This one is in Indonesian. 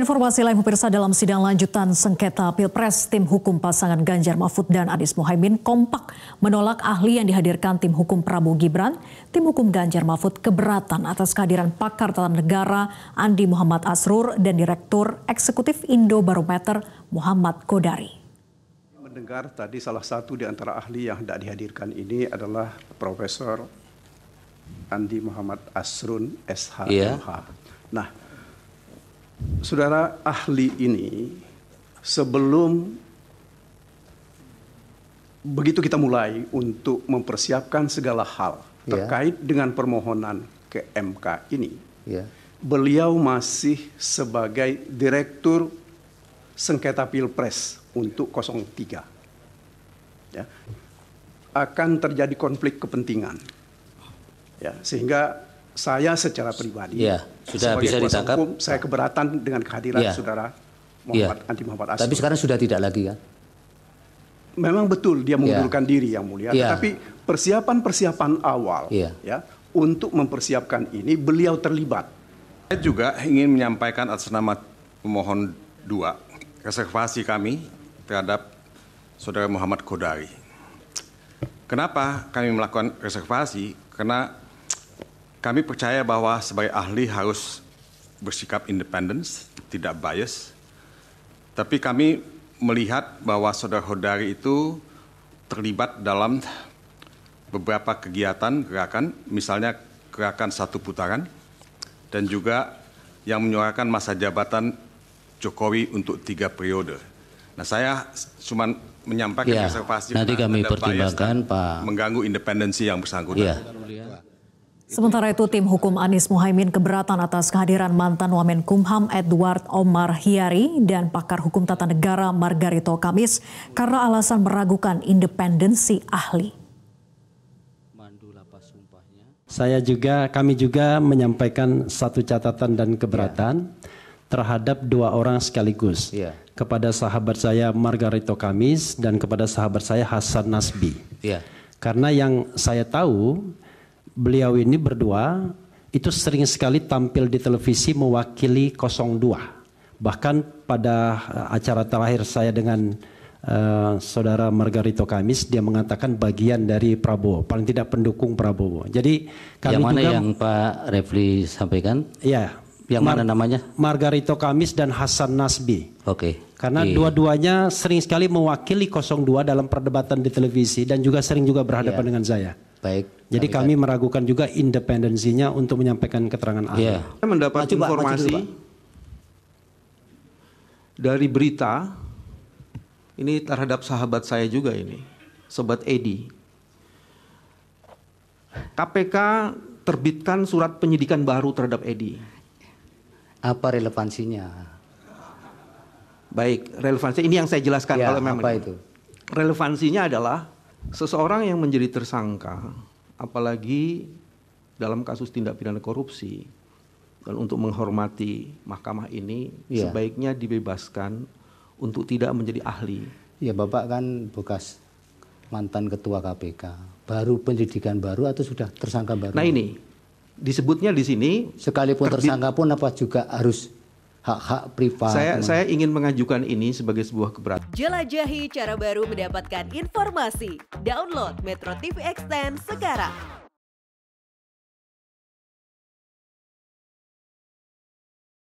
informasi lain pemirsa dalam sidang lanjutan sengketa Pilpres, tim hukum pasangan Ganjar Mahfud dan Anies Mohaimin kompak menolak ahli yang dihadirkan tim hukum Prabowo Gibran. Tim hukum Ganjar Mahfud keberatan atas kehadiran pakar tata negara Andi Muhammad Asrur dan Direktur Eksekutif Indo Barometer Muhammad Kodari. Mendengar tadi salah satu di antara ahli yang tidak dihadirkan ini adalah Profesor Andi Muhammad Asrun SHMH. Yeah. Iya. Nah, saudara ahli ini sebelum begitu kita mulai untuk mempersiapkan segala hal yeah. terkait dengan permohonan ke MK ini. Yeah. Beliau masih sebagai direktur sengketa pilpres untuk 03. Ya. Akan terjadi konflik kepentingan. Ya, sehingga saya secara pribadi ya, sudah bisa ditangkap. Hukum, saya keberatan dengan kehadiran ya. saudara ya. Muhammad ya. Anti Muhammad Asrul. Tapi sekarang sudah tidak lagi kan? Memang betul dia ya. mengundurkan ya. diri yang mulia, ya. tapi persiapan-persiapan awal ya. ya untuk mempersiapkan ini beliau terlibat. Saya juga ingin menyampaikan atas nama pemohon dua reservasi kami terhadap saudara Muhammad Kodari. Kenapa kami melakukan reservasi? Karena kami percaya bahwa sebagai ahli harus bersikap independen, tidak bias. Tapi kami melihat bahwa saudara-saudari itu terlibat dalam beberapa kegiatan gerakan, misalnya gerakan satu putaran, dan juga yang menyuarakan masa jabatan Jokowi untuk tiga periode. Nah, saya cuma menyampaikan ya, observasi nanti kami pertimbangkan Pak mengganggu independensi yang bersangkutan. Ya. Sementara itu, tim hukum Anies Muhaimin keberatan atas kehadiran mantan Wamen Kumham Edward Omar Hiari dan pakar hukum tata negara Margarito Kamis karena alasan meragukan independensi ahli. Saya juga, kami juga menyampaikan satu catatan dan iya. keberatan yeah. terhadap dua orang sekaligus. Yeah. Kepada sahabat saya Margarito Kamis dan kepada sahabat saya Hasan Nasbi. Yeah. Karena yang saya tahu beliau ini berdua itu sering sekali tampil di televisi mewakili 02. Bahkan pada eh, acara terakhir saya dengan uh, saudara Margarito Kamis dia mengatakan bagian dari Prabowo, paling tidak pendukung Prabowo. Jadi kami yang mana juga, yang Pak Refli sampaikan? ya Yang Mar mana namanya? Margarito Kamis dan Hasan Nasbi. Oke. Okay. Karena yeah. dua-duanya sering sekali mewakili 02 dalam perdebatan di televisi dan juga sering juga berhadapan yeah. dengan saya. Baik. Jadi kami, kami meragukan juga independensinya untuk menyampaikan keterangan ahli. Yeah. Saya mendapat maju, nah, informasi dulu, dari berita ini terhadap sahabat saya juga ini, sobat Edi. KPK terbitkan surat penyidikan baru terhadap Edi. Apa relevansinya? Baik, relevansinya ini yang saya jelaskan ya, kalau memang. Apa itu? Relevansinya adalah Seseorang yang menjadi tersangka, apalagi dalam kasus tindak pidana korupsi, dan untuk menghormati mahkamah ini yeah. sebaiknya dibebaskan untuk tidak menjadi ahli. Ya Bapak kan bekas mantan ketua KPK, baru pendidikan baru atau sudah tersangka baru? Nah ini disebutnya di sini sekalipun tersangka pun apa juga harus hak-hak privat. Saya saya ingin mengajukan ini sebagai sebuah keberatan. Jelajahi cara baru mendapatkan informasi. Download Metro TV Extend sekarang.